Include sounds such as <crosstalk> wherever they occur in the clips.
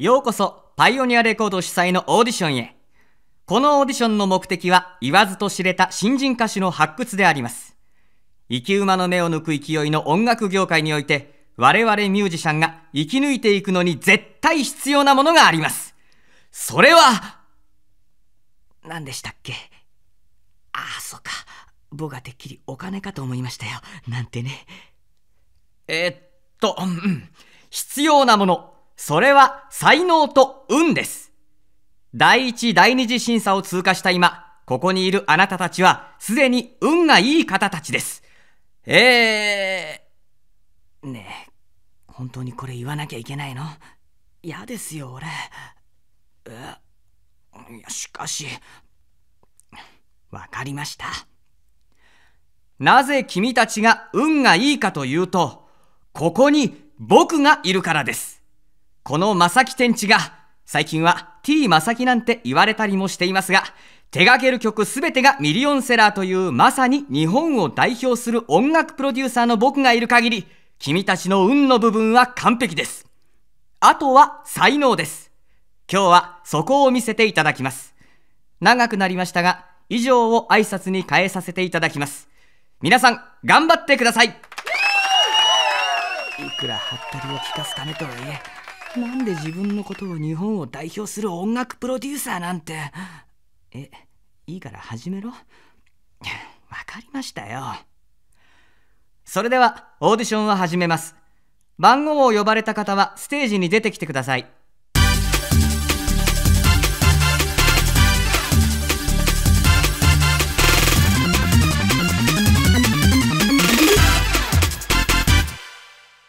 ようこそ、パイオニアレコード主催のオーディションへ。このオーディションの目的は、言わずと知れた新人歌手の発掘であります。生き馬の目を抜く勢いの音楽業界において、我々ミュージシャンが生き抜いていくのに絶対必要なものがあります。それは、何でしたっけああ、そうか。僕はてっきりお金かと思いましたよ。なんてね。えっと、うん、必要なもの。それは才能と運です。第一、第二次審査を通過した今、ここにいるあなたたちは、すでに運がいい方たちです。えー、ねえ、本当にこれ言わなきゃいけないの嫌ですよ、俺。え、いや、しかし、わかりました。なぜ君たちが運がいいかというと、ここに僕がいるからです。この正木天地が、最近は T 正木なんて言われたりもしていますが、手掛ける曲すべてがミリオンセラーというまさに日本を代表する音楽プロデューサーの僕がいる限り、君たちの運の部分は完璧です。あとは才能です。今日はそこを見せていただきます。長くなりましたが、以上を挨拶に変えさせていただきます。皆さん、頑張ってくださいいくらハッタリを聞かすためとはいえ、なんで自分のことを日本を代表する音楽プロデューサーなんてえいいから始めろ <laughs> わかりましたよそれではオーディションは始めます番号を呼ばれた方はステージに出てきてください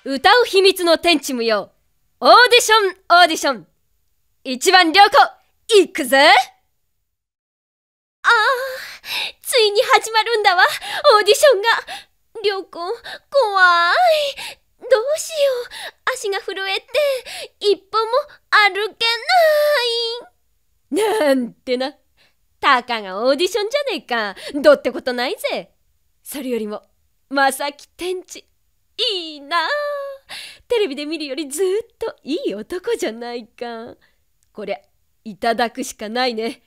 歌う秘密の天地無用オーディションオーディション一番良子行くぜああついに始まるんだわオーディションが良子怖いどうしよう足が震えて一歩も歩けないなんてなたかがオーディションじゃねえかどってことないぜそれよりもまさき天地いいなあテレビで見るよりずっといい男じゃないかこりゃいただくしかないね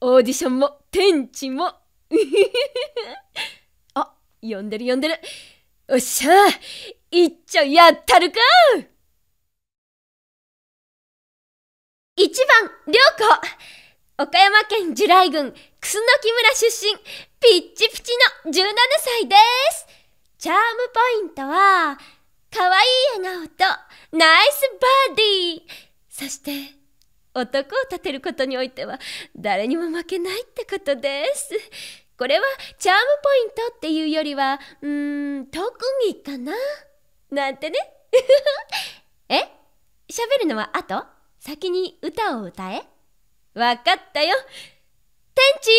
オーディションも天地も <laughs> あ呼んでる呼んでるおっしゃいっちょやったるか1番涼子岡山県樹来郡楠村出身ピッチピチの17歳ですチャームポイントはナイスバディそして男を立てることにおいては誰にも負けないってことですこれはチャームポイントっていうよりはうーん特技かななんてね <laughs> え喋るのは後先に歌を歌えわかったよ天地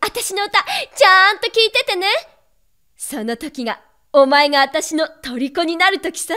私の歌ちゃんと聞いててねその時がお前が私の虜になる時さ